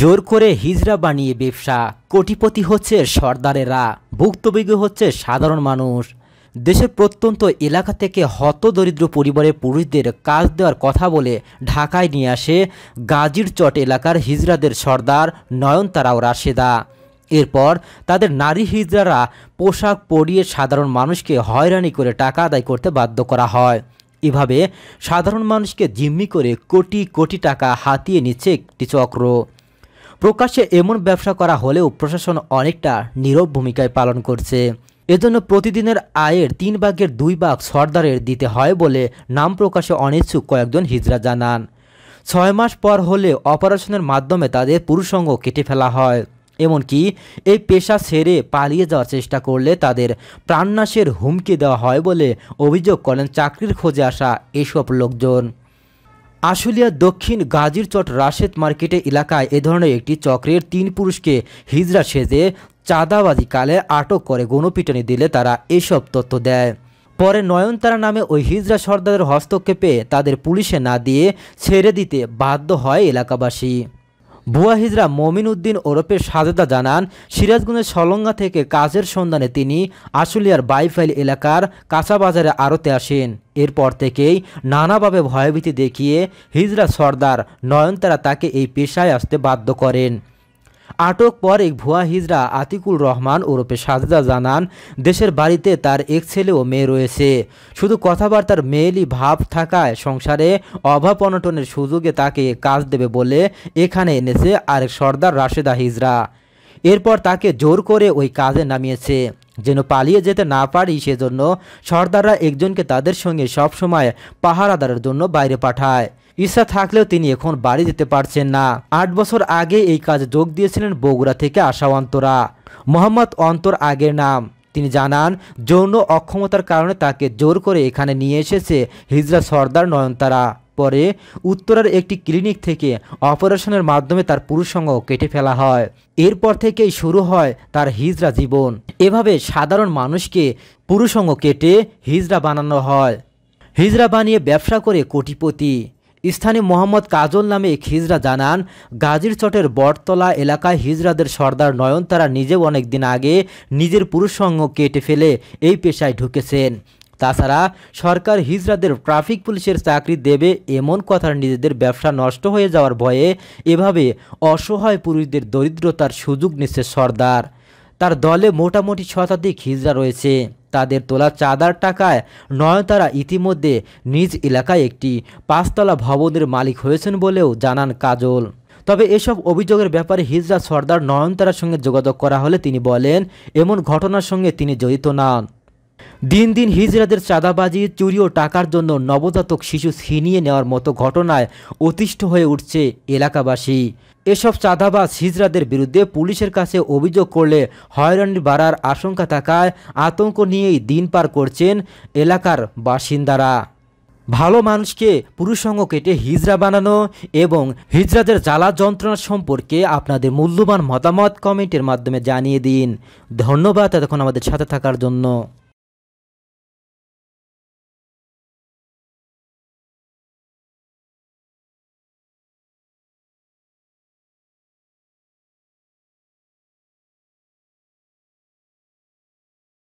জোর করে হিজড়া বানিয়ে ব্যবসা কোটিপতি হচ্ছে সর্দারেরা ভুক্তভোগী হচ্ছে সাধারণ মানুষ দেশের প্রত্যন্ত এলাকা থেকে হত দরিদ্র পরিবারের পুরুষদের কাজ দেওয়ার কথা বলে ঢাকায় নিয়ে আসে গাজির চট এলাকার হিজড়াদের সর্দার নয়নতারাও রাশেদা এরপর তাদের নারী হিজড়ারা পোশাক পরিয়ে সাধারণ মানুষকে হয়রানি করে টাকা আদায় করতে বাধ্য করা হয় এভাবে সাধারণ মানুষকে জিম্মি করে কোটি কোটি টাকা হাতিয়ে নিচ্ছে একটি চক্র প্রকাশ্যে এমন ব্যবসা করা হলেও প্রশাসন অনেকটা নীরব ভূমিকায় পালন করছে এজন্য প্রতিদিনের আয়ের তিন ভাগের দুই ভাগ সর্দারের দিতে হয় বলে নাম প্রকাশে অনিচ্ছুক কয়েকজন হিজরা জানান ছয় মাস পর হলে অপারেশনের মাধ্যমে তাদের পুরুষঙ্গ কেটে ফেলা হয় এমনকি এই পেশা সেরে পালিয়ে যাওয়ার চেষ্টা করলে তাদের প্রাণনাশের হুমকি দেওয়া হয় বলে অভিযোগ করেন চাকরির খোঁজে আসা এসব লোকজন আশুলিয়া দক্ষিণ গাজীরচট রাশেদ মার্কেটে এলাকায় এ ধরনের একটি চক্রের তিন পুরুষকে হিজরা সেজে চাঁদাবাজিকালে আটক করে গণপিটনি দিলে তারা এসব তথ্য দেয় পরে নয়নতারা নামে ওই হিজরা সর্দারের হস্তক্ষেপে তাদের পুলিশে না দিয়ে ছেড়ে দিতে বাধ্য হয় এলাকাবাসী বুয়া হিজরা মমিন উদ্দিন ওরফে সাজেদা জানান সিরাজগঞ্জের সলঙ্গা থেকে কাজের সন্ধানে তিনি আশুলিয়ার বাইফাইল এলাকার কাঁচাবাজারে আড়তে আসেন এরপর থেকেই নানাভাবে ভয়ভীতি দেখিয়ে হিজরা সর্দার নয়নতারা তাকে এই পেশায় আসতে বাধ্য করেন আটক পর এক ভুয়া হিজরা আতিকুল রহমান ওরফে সাজদা জানান দেশের বাড়িতে তার এক ছেলে ও মেয়ে রয়েছে শুধু কথাবার্তার মেয়েলি ভাব থাকায় সংসারে অভাব অনটনের সুযোগে তাকে কাজ দেবে বলে এখানে এনেছে আরেক সর্দার রাশেদা হিজরা এরপর তাকে জোর করে ওই কাজে নামিয়েছে যেন পালিয়ে যেতে না পারি সেজন্য সর্দাররা একজনকে তাদের সঙ্গে সবসময় পাহারাদারের জন্য বাইরে পাঠায় ইচ্ছা থাকলেও তিনি এখন বাড়ি যেতে পারছেন না আট বছর আগে এই কাজে যোগ দিয়েছিলেন বগুড়া থেকে আসা অন্তরা মোহাম্মদ অন্তর আগের নাম তিনি জানান যৌন অক্ষমতার কারণে তাকে জোর করে এখানে নিয়ে এসেছে হিজরা সর্দার নয়নতারা পরে উত্তরার একটি ক্লিনিক থেকে অপারেশনের মাধ্যমে তার পুরুষঙ্গ কেটে ফেলা হয় এরপর থেকেই শুরু হয় তার হিজরা জীবন এভাবে সাধারণ মানুষকে পুরুষঙ্গ কেটে হিজরা বানানো হয় হিজরা বানিয়ে ব্যবসা করে কোটিপতি স্থানীয় মোহাম্মদ কাজল নামে এক হিজরা জানান গাজির চটের বটতলা এলাকায় হিজরাদের সর্দার নয়ন তারা নিজেও অনেকদিন আগে নিজের পুরুষসঙ্গ কেটে ফেলে এই পেশায় ঢুকেছেন তাছাড়া সরকার হিজরাদের ট্রাফিক পুলিশের চাকরি দেবে এমন কথার নিজেদের ব্যবসা নষ্ট হয়ে যাওয়ার ভয়ে এভাবে অসহায় পুরুষদের দরিদ্রতার সুযোগ নিচ্ছে সর্দার তার দলে মোটামুটি শতাধিক হিজড়া রয়েছে তাদের তোলা চাঁদার টাকায় নয়নতারা ইতিমধ্যে নিজ এলাকায় একটি পাঁচতলা ভবনের মালিক হয়েছেন বলেও জানান কাজল তবে এসব অভিযোগের ব্যাপারে হিজরা সর্দার নয়নতারার সঙ্গে যোগাযোগ করা হলে তিনি বলেন এমন ঘটনার সঙ্গে তিনি জড়িত না দিন দিন হিজড়াদের চাঁদাবাজি চুরি ও টাকার জন্য নবজাতক শিশু ছিনিয়ে নেওয়ার মতো ঘটনায় অতিষ্ঠ হয়ে উঠছে এলাকাবাসী এসব চাঁদাবাজ হিজড়াদের বিরুদ্ধে পুলিশের কাছে অভিযোগ করলে হয়রানির বাড়ার আশঙ্কা থাকায় আতঙ্ক নিয়েই দিন পার করছেন এলাকার বাসিন্দারা ভালো মানুষকে পুরুষঙ্গ কেটে হিজড়া বানানো এবং হিজড়াদের জ্বালা যন্ত্রণা সম্পর্কে আপনাদের মূল্যবান মতামত কমেন্টের মাধ্যমে জানিয়ে দিন ধন্যবাদ এতক্ষণ আমাদের সাথে থাকার জন্য